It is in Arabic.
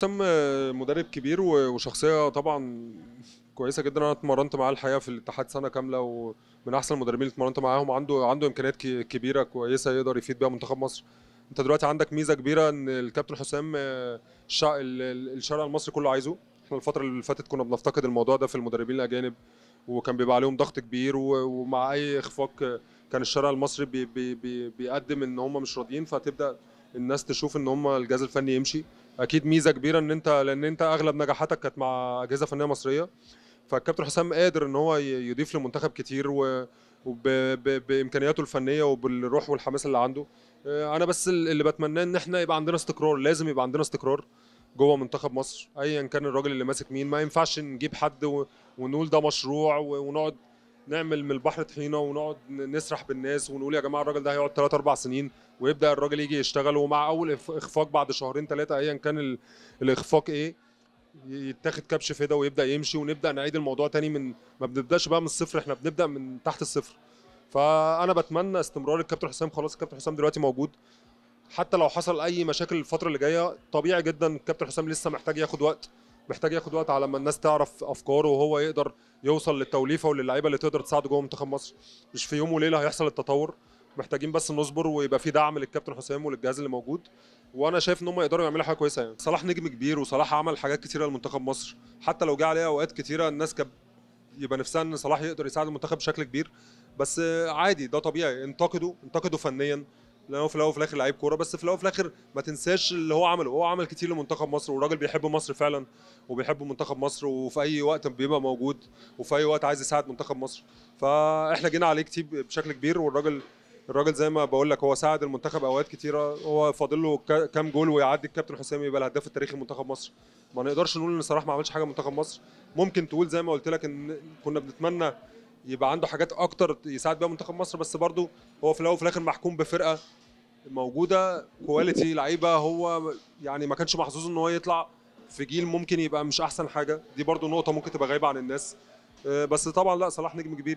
تم مدرب كبير وشخصيه طبعا كويسه جدا انا اتمرنت معاه الحقيقه في الاتحاد سنه كامله ومن احسن المدربين اللي اتمرنت معاهم عنده عنده امكانيات كبيره كويسه يقدر يفيد بيها منتخب مصر انت دلوقتي عندك ميزه كبيره ان الكابتن حسام آه، الشارع المصري كله عايزه احنا الفتره اللي فاتت كنا بنفتقد الموضوع ده في المدربين الاجانب وكان بيبقى عليهم ضغط كبير ومع اي اخفاق آه، كان الشارع المصري بي بي بي بيقدم ان هم مش راضيين فتبدا الناس تشوف ان هم الجهاز الفني يمشي اكيد ميزه كبيره ان انت لان انت اغلب نجاحاتك كانت مع اجهزه فنيه مصريه فالكابتن حسام قادر ان هو يضيف للمنتخب كتير و وبامكانياته الفنيه وبالروح والحماس اللي عنده آه، انا بس اللي بتمناه ان احنا يبقى عندنا استقرار لازم يبقى عندنا استقرار جوه منتخب مصر ايا كان الراجل اللي ماسك مين ما ينفعش نجيب حد ونقول ده مشروع ونقعد نعمل من البحر طحينه ونقعد نسرح بالناس ونقول يا جماعه الراجل ده هيقعد 3 4 سنين ويبدا الراجل يجي يشتغل ومع اول اخفاق بعد شهرين ثلاثه ايا كان الاخفاق ايه يتاخد كبش فدا ويبدا يمشي ونبدا نعيد الموضوع تاني من ما بنبداش بقى من الصفر احنا بنبدا من تحت الصفر فانا بتمنى استمرار الكابتن حسام خلاص الكابتن حسام دلوقتي موجود حتى لو حصل اي مشاكل الفتره اللي جايه طبيعي جدا الكابتن حسام لسه محتاج ياخد وقت محتاج ياخد وقت على ما الناس تعرف افكاره وهو يقدر يوصل للتوليفه وللعيبه اللي تقدر تساعده جوه منتخب مصر مش في يوم وليله هيحصل التطور محتاجين بس نصبر ويبقى في دعم للكابتن حسام وللجهاز اللي موجود وانا شايف ان هم يقدروا يعملوا حاجه كويسه يعني صلاح نجم كبير وصلاح عمل حاجات كتيره لمنتخب مصر حتى لو جه عليه اوقات كتيره الناس كانت يبقى نفسها ان صلاح يقدر يساعد المنتخب بشكل كبير بس عادي ده طبيعي انتقدوا انتقدوا فنيا لان هو في الاول وفي الاخر لعيب كوره بس في الاول وفي الاخر ما تنساش اللي هو عمله هو عمل كتير لمنتخب مصر والراجل بيحب مصر فعلا وبيحب منتخب مصر وفي اي وقت بيبقى موجود وفي اي وقت عايز يساعد منتخب مصر فاحنا جينا عليه كتير بشكل كبير والراجل الراجل زي ما بقول لك هو ساعد المنتخب اوقات كتيره هو فاضل له كام جول ويعدي الكابتن حسام يبقى الهداف التاريخي لمنتخب مصر ما نقدرش نقول ان صلاح ما عملش حاجه منتخب مصر ممكن تقول زي ما قلت لك ان كنا بنتمنى يبقى عنده حاجات اكتر يساعد بيها منتخب مصر بس برضه هو في الاول وفي الاخر محكوم بفرقه موجوده كواليتي لعيبه هو يعني ما كانش محظوظ ان هو يطلع في جيل ممكن يبقى مش احسن حاجه دي برضه نقطه ممكن تبقى غايبه عن الناس آه، بس طبعا لا صلاح نجم كبير